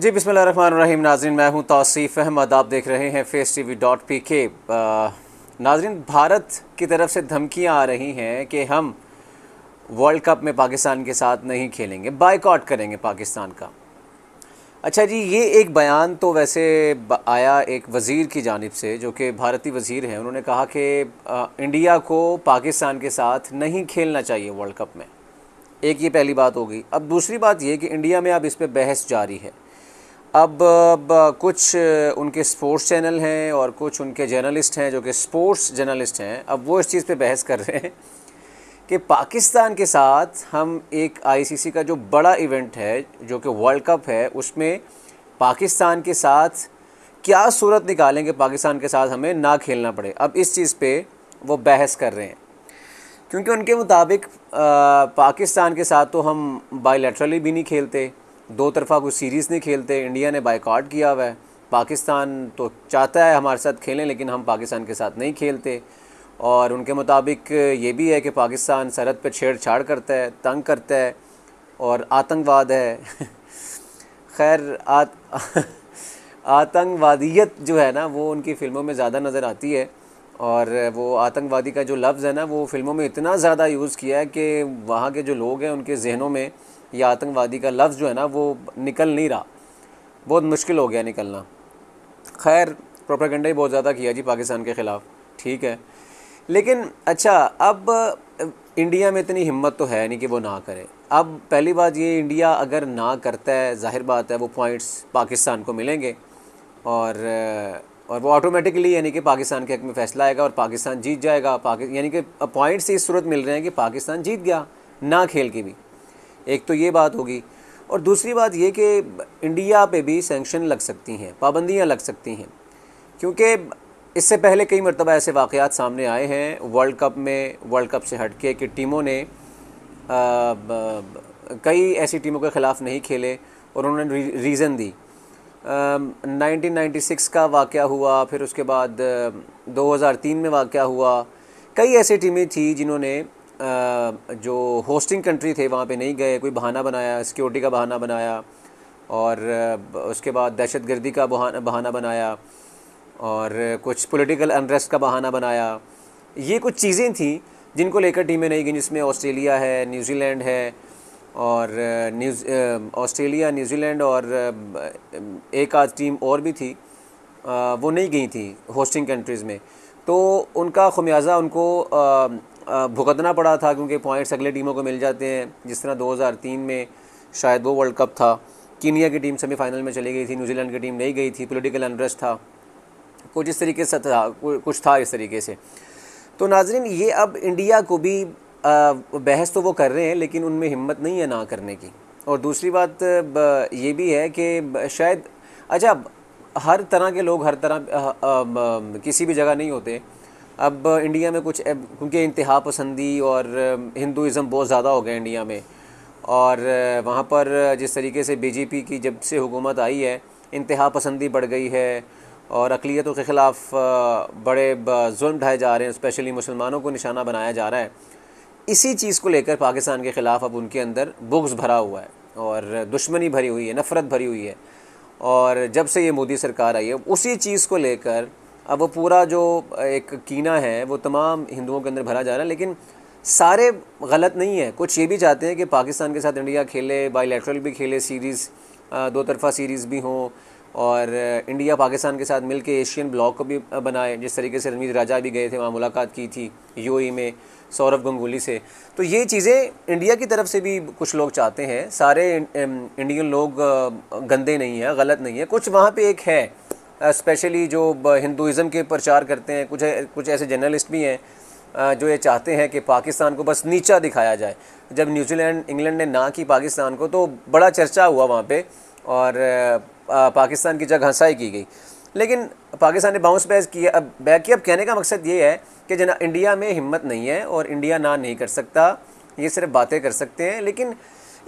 जी बिसमिल रहीम नाजरीन मैं हूं तौसीफ़ अहमद आप देख रहे हैं Face T V dot P K नाजरीन भारत की तरफ से धमकियां आ रही हैं कि हम वर्ल्ड कप में पाकिस्तान के साथ नहीं खेलेंगे बाइकआउट करेंगे पाकिस्तान का अच्छा जी ये एक बयान तो वैसे आया एक वज़ीर की जानब से जो कि भारतीय वज़ीर हैं उन्होंने कहा कि इंडिया को पाकिस्तान के साथ नहीं खेलना चाहिए वर्ल्ड कप में एक ये पहली बात हो गई अब दूसरी बात ये कि इंडिया में अब इस पर बहस जारी है अब, अब कुछ उनके स्पोर्ट्स चैनल हैं और कुछ उनके जर्नलिस्ट हैं जो कि स्पोर्ट्स जर्नलिस्ट हैं अब वो इस चीज़ पे बहस कर रहे हैं कि पाकिस्तान के साथ हम एक आईसीसी का जो बड़ा इवेंट है जो कि वर्ल्ड कप है उसमें पाकिस्तान के साथ क्या सूरत निकालेंगे पाकिस्तान के साथ हमें ना खेलना पड़े अब इस चीज़ पर वो बहस कर रहे हैं क्योंकि उनके मुताबिक पाकिस्तान के साथ तो हम बायलैटरली भी नहीं खेलते दो तरफा कोई सीरीज़ नहीं खेलते इंडिया ने बाइकआउट किया हुआ है पाकिस्तान तो चाहता है हमारे साथ खेलें लेकिन हम पाकिस्तान के साथ नहीं खेलते और उनके मुताबिक ये भी है कि पाकिस्तान सरहद पर छेड़छाड़ करता है तंग करता है और आतंकवाद है खैर आत आतंकवादियत जो है ना वो उनकी फ़िल्मों में ज़्यादा नज़र आती है और वो आतंकवादी का जो लफ्ज़ है ना वो फिल्मों में इतना ज़्यादा यूज़ किया है कि वहाँ के जो लोग हैं उनके जहनों में ये आतंकवादी का लफ्ज़ जो है ना वो निकल नहीं रहा बहुत मुश्किल हो गया निकलना खैर प्रोपागेंडा ही बहुत ज़्यादा किया जी पाकिस्तान के ख़िलाफ़ ठीक है लेकिन अच्छा अब इंडिया में इतनी हिम्मत तो है नहीं कि वो ना करे अब पहली बात ये इंडिया अगर ना करता है जाहिर बात है वो पॉइंट्स पाकिस्तान को मिलेंगे और और वो ऑटोमेटिकली यानी कि पाकिस्तान के हक में फैसला आएगा और पाकिस्तान जीत जाएगा पाकि यानी कि पॉइंट्स इस सूरत मिल रहे हैं कि पाकिस्तान जीत गया ना खेल के भी एक तो ये बात होगी और दूसरी बात ये कि इंडिया पे भी सेंक्शन लग सकती हैं पाबंदियाँ लग सकती हैं क्योंकि इससे पहले कई मरतबा ऐसे वाक़ात सामने आए हैं वर्ल्ड कप में वर्ल्ड कप से हट के कि टीमों ने आ, आ, कई ऐसी टीमों के ख़िलाफ़ नहीं खेले और उन्होंने रीज़न दी 1996 का वाक़ हुआ फिर उसके बाद 2003 में वाक़ हुआ कई ऐसे टीमें थी जिन्होंने जो होस्टिंग कंट्री थे वहाँ पे नहीं गए कोई बहाना बनाया सिक्योरिटी का बहाना बनाया और उसके बाद दहशत गर्दी का बहाना बहाना बनाया और कुछ पॉलिटिकल अनरेस्ट का बहाना बनाया ये कुछ चीज़ें थी जिनको लेकर टीमें नहीं गई जिसमें ऑस्ट्रेलिया है न्यूजीलैंड है और न्यूज़ ऑस्ट्रेलिया न्यूजीलैंड और एक आध टीम और भी थी वो नहीं गई थी होस्टिंग कंट्रीज़ में तो उनका खमियाजा उनको भुगतना पड़ा था क्योंकि पॉइंट्स अगले टीमों को मिल जाते हैं जिस तरह 2003 में शायद वो वर्ल्ड कप था कीनिया की टीम सेमीफाइनल में चली गई थी न्यूजीलैंड की टीम नहीं गई थी पोलिटिकल अनरेस्ट था कुछ इस तरीके से था कुछ था इस तरीके से तो नाजरीन ये अब इंडिया को भी बहस तो वो कर रहे हैं लेकिन उनमें हिम्मत नहीं है ना करने की और दूसरी बात ये भी है कि शायद अच्छा हर तरह के लोग हर तरह किसी भी जगह नहीं होते अब इंडिया में कुछ क्योंकि इंतहा पसंदी और हिंदुज़म बहुत ज़्यादा हो गया इंडिया में और वहाँ पर जिस तरीके से बीजेपी की जब से हुकूमत आई है इंतहा पसंदी बढ़ गई है और अकलीतों के ख़िलाफ़ बड़े जुल्म ढाए जा रहे हैं स्पेशली मुसलमानों को निशाना बनाया जा रहा है इसी चीज़ को लेकर पाकिस्तान के ख़िलाफ़ अब उनके अंदर बुग्स भरा हुआ है और दुश्मनी भरी हुई है नफ़रत भरी हुई है और जब से ये मोदी सरकार आई है उसी चीज़ को लेकर अब वो पूरा जो एक कीना है वो तमाम हिंदुओं के अंदर भरा जा रहा है लेकिन सारे गलत नहीं है कुछ ये भी चाहते हैं कि पाकिस्तान के साथ इंडिया खेले बाईलेटरल भी खेले सीरीज़ दो तरफ़ा सीरीज़ भी हों और इंडिया पाकिस्तान के साथ मिलके एशियन ब्लॉक को भी बनाए जिस तरीके से रणवीर राजा भी गए थे वहाँ मुलाकात की थी यूएई में सौरभ गंगुली से तो ये चीज़ें इंडिया की तरफ से भी कुछ लोग चाहते हैं सारे इंडियन लोग गंदे नहीं हैं गलत नहीं है कुछ वहाँ पर एक है स्पेशली जो हिंदुज़म के प्रचार करते हैं कुछ है, कुछ ऐसे जर्नलिस्ट भी हैं जो ये चाहते हैं कि पाकिस्तान को बस नीचा दिखाया जाए जब न्यूजीलैंड इंग्लैंड ने ना की पाकिस्तान को तो बड़ा चर्चा हुआ वहाँ पर और पाकिस्तान की जगह हंसाई की गई लेकिन पाकिस्तान ने बाउंस बैक किया अब बैक किया अब कहने का मकसद ये है कि जना इंडिया में हिम्मत नहीं है और इंडिया ना नहीं कर सकता ये सिर्फ बातें कर सकते हैं लेकिन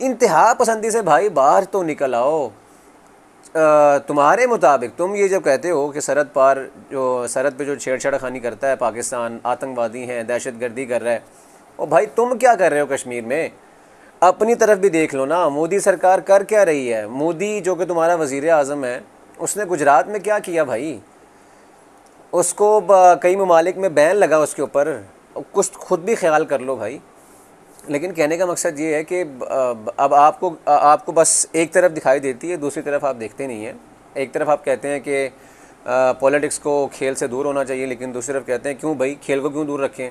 इंतहा पसंदी से भाई बाहर तो निकल आओ तुम्हारे मुताबिक तुम ये जब कहते हो कि सरहद पार जो सरहद पे जो छेड़छाड़ खानी करता है पाकिस्तान आतंकवादी हैं दहशत गर्दी कर रहा है और भाई तुम क्या कर रहे हो कश्मीर में अपनी तरफ भी देख लो ना मोदी सरकार कर क्या रही है मोदी जो कि तुम्हारा वज़ी अजम है उसने गुजरात में क्या किया भाई उसको कई ममालिक में बैन लगा उसके ऊपर कुछ खुद भी ख्याल कर लो भाई लेकिन कहने का मकसद ये है कि अब आपको आपको बस एक तरफ दिखाई देती है दूसरी तरफ आप देखते नहीं हैं एक तरफ आप कहते हैं कि पॉलिटिक्स को खेल से दूर होना चाहिए लेकिन दूसरी तरफ कहते हैं क्यों भाई खेल को क्यों दूर रखें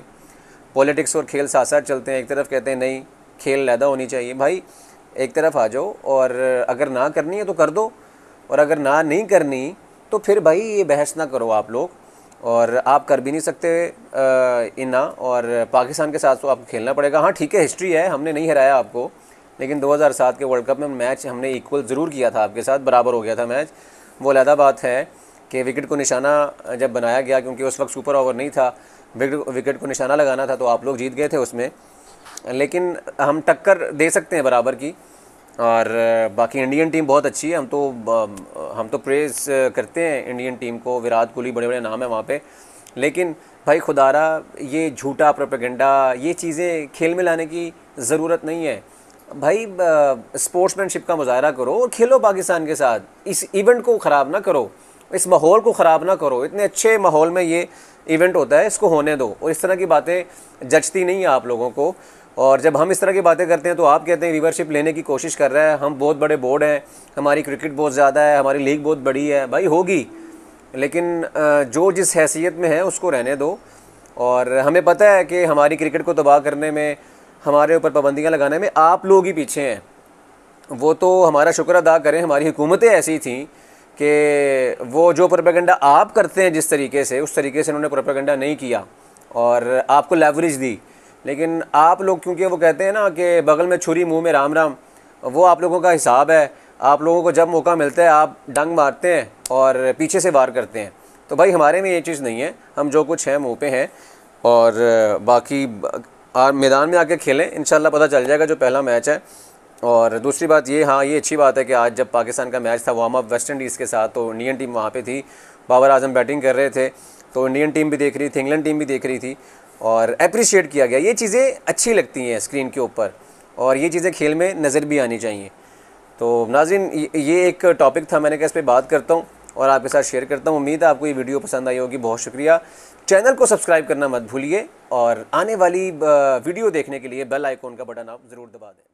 पॉलिटिक्स और खेल साथ साथ चलते हैं एक तरफ कहते हैं नहीं खेल लैदा होनी चाहिए भाई एक तरफ आ जाओ और अगर ना करनी है तो कर दो और अगर ना नहीं करनी तो फिर भाई ये बहस ना करो आप लोग और आप कर भी नहीं सकते इना और पाकिस्तान के साथ तो आपको खेलना पड़ेगा हाँ ठीक है हिस्ट्री है हमने नहीं हराया आपको लेकिन 2007 के वर्ल्ड कप में मैच हमने इक्वल ज़रूर किया था आपके साथ बराबर हो गया था मैच वो अलहदा बात है कि विकेट को निशाना जब बनाया गया क्योंकि उस वक्त सुपर ओवर नहीं था विकेट विकेट को निशाना लगाना था तो आप लोग जीत गए थे उसमें लेकिन हम टक्कर दे सकते हैं बराबर की और बाकी इंडियन टीम बहुत अच्छी है हम तो हम तो प्रेस करते हैं इंडियन टीम को विराट कोहली बड़े बड़े नाम है वहाँ पे लेकिन भाई खुदारा ये झूठा प्रोपेगेंडा ये चीज़ें खेल में लाने की ज़रूरत नहीं है भाई स्पोर्ट्समैनशिप का मुजाहरा करो और खेलो पाकिस्तान के साथ इस इवेंट को ख़राब ना करो इस माहौल को ख़राब ना करो इतने अच्छे माहौल में ये इवेंट होता है इसको होने दो और इस तरह की बातें जचती नहीं है आप लोगों को और जब हम इस तरह की बातें करते हैं तो आप कहते हैं रिवरशिप लेने की कोशिश कर रहा है हम बहुत बड़े बोर्ड हैं हमारी क्रिकेट बहुत ज़्यादा है हमारी लीग बहुत बड़ी है भाई होगी लेकिन जो जिस हैसियत में है उसको रहने दो और हमें पता है कि हमारी क्रिकेट को तबाह करने में हमारे ऊपर पाबंदियाँ लगाने में आप लोग ही पीछे हैं वो तो हमारा शुक्र अदा करें हमारी हुकूमतें ऐसी थी कि वो जो प्रोपेगेंडा आप करते हैं जिस तरीके से उस तरीके से उन्होंने प्रोपेगेंडा नहीं किया और आपको लेवरेज दी लेकिन आप लोग क्योंकि वो कहते हैं ना कि बगल में छुरी मुंह में राम राम वो आप लोगों का हिसाब है आप लोगों को जब मौका मिलता है आप डंग मारते हैं और पीछे से वार करते हैं तो भाई हमारे में ये चीज़ नहीं है हम जो कुछ हैं मुँह पे हैं और बाकी मैदान में आके खेलें इन पता चल जाएगा जो पहला मैच है और दूसरी बात ये हाँ ये अच्छी बात है कि आज जब पाकिस्तान का मैच था वार्म अप वेस्ट इंडीज़ के साथ तो इंडियन टीम वहाँ पर थी बाबर आजम बैटिंग कर रहे थे तो इंडियन टीम भी देख रही थी इंग्लैंड टीम भी देख रही थी और अप्रिशिएट किया गया ये चीज़ें अच्छी लगती हैं स्क्रीन के ऊपर और ये चीज़ें खेल में नज़र भी आनी चाहिए तो नाजिन ये एक टॉपिक था मैंने कहा इस पर बात करता हूँ और आपके साथ शेयर करता हूँ उम्मीद है आपको ये वीडियो पसंद आई होगी बहुत शुक्रिया चैनल को सब्सक्राइब करना मत भूलिए और आने वाली वीडियो देखने के लिए बेल आइकॉन का बटन आप ज़रूर दबा दें